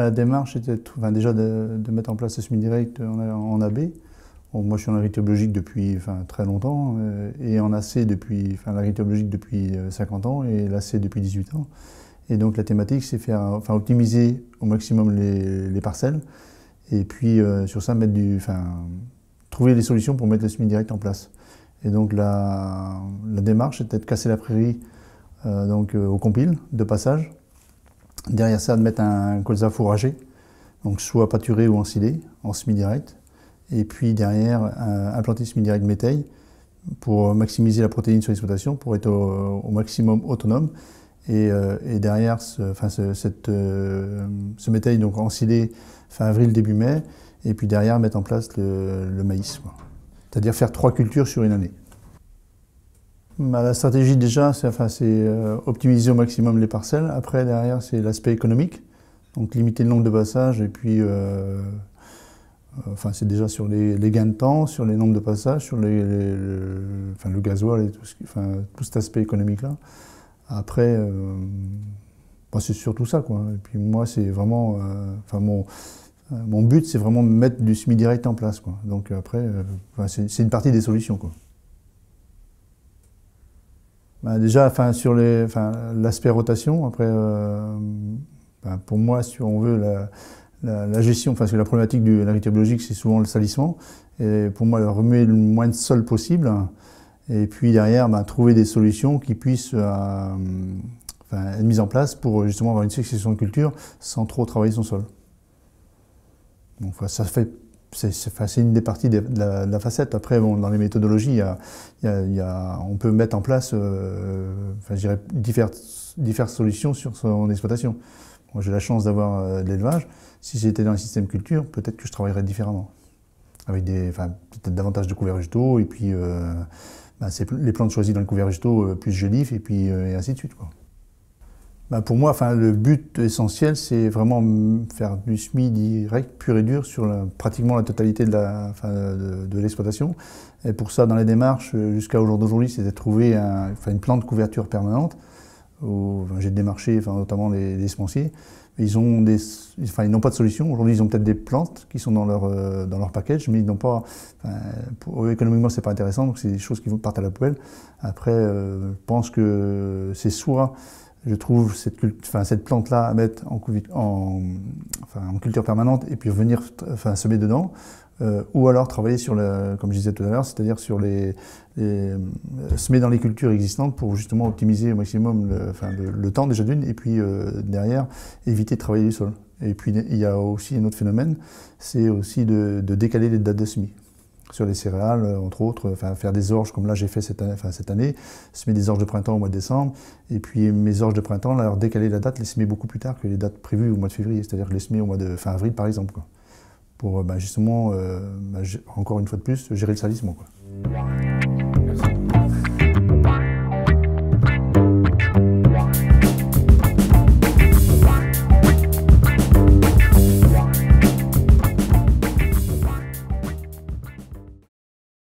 la démarche était déjà de, mettre en place le semi-direct euh, en, AB. moi, je suis en agriculture biologique depuis très longtemps, euh, et en AC depuis, enfin, depuis 50 euh, ans, et l'AC depuis 18 ans. Et donc, la thématique, c'est faire, enfin, optimiser au maximum les, parcelles, et puis, sur ça, mettre du, trouver des solutions pour mettre le semi-direct en place. Et donc, la, démarche était de casser la prairie, donc, au compile, de passage, Derrière ça, de mettre un colza fourragé, donc soit pâturé ou ensilé, en semi-direct. Et puis derrière, un, implanter semi-direct métaille pour maximiser la protéine sur l'exploitation, pour être au, maximum autonome. Euh, et, derrière, ce, enfin, cette, euh, donc ensilé fin avril, début mai. Et puis derrière, mettre en place le maïs. C'est-à-dire faire trois cultures sur une année. Bah, la stratégie déjà, c'est enfin, euh, optimiser au maximum les parcelles. Après, derrière, c'est l'aspect économique, donc limiter le nombre de passages et puis... Euh, euh, enfin, c'est déjà sur les, gains de temps, sur les nombres de passages, sur le, gasoil et tout, ce, cet aspect économique-là. Après, bah, c'est surtout ça, quoi. Et puis moi, c'est vraiment, enfin, mon, but, c'est vraiment de mettre du semi-direct en place. Donc après, bah, c'est une partie des solutions. Bah, déjà, enfin, sur l'aspect rotation, après, euh, bah, pour moi, si on veut, la, gestion, enfin, parce que la problématique de l'agriculture biologique, c'est souvent le salissement. Et pour moi, remuer le moins de sol possible. Et puis derrière, bah, trouver des solutions qui puissent euh, être mises en place pour justement avoir une succession de cultures sans trop travailler son sol. Donc ça fait c'est une des parties de la, facette. Après, dans les méthodologies, il y a, on peut mettre en place différentes euh, enfin, solutions sur son exploitation. Moi, j'ai la chance d'avoir euh, de l'élevage. Si j'étais dans un système culture, peut-être que je travaillerais différemment. Avec des, enfin, peut-être davantage de couverts végétaux, et puis euh, bah, les plantes choisies dans le couvert végétaux, plus je et puis ainsi de suite. Quoi. Bah, pour moi, enfin, le but essentiel, c'est vraiment faire du SMI direct, pur et dur, sur pratiquement la totalité de, la, de, l'exploitation. Et pour ça, dans les démarches, euh, jusqu'à aujourd'hui, c'était trouver enfin, une plante de couverture permanente. J'ai démarché enfin, notamment les, les Ils n'ont pas de solution. Aujourd'hui, ils ont peut-être des plantes qui sont dans leur euh, dans leur package, mais ils n'ont pas. Euh, économiquement, c'est pas intéressant. Donc, c'est des choses qui vont à la poubelle. Après, je pense que c'est soit je trouve cette, plante-là à mettre en, culture permanente et puis venir semer dedans. Euh, ou alors travailler sur, le, comme je disais tout à l'heure, c'est-à-dire sur les, euh, semer dans les cultures existantes pour justement optimiser au maximum le, temps déjà d'une, et puis euh, derrière éviter de travailler du sol. Et puis il y a aussi un autre phénomène, c'est aussi de décaler les dates de semis sur les céréales, euh, entre autres, euh, faire des orges comme là j'ai fait cette année, cette année, semer des orges de printemps au mois de décembre, et puis mes orges de printemps, alors décaler la date, les semer beaucoup plus tard que les dates prévues au mois de février, c'est-à-dire les semer au mois de fin avril par exemple, pour euh, bah, justement, bah, encore une fois de plus, gérer le salissement.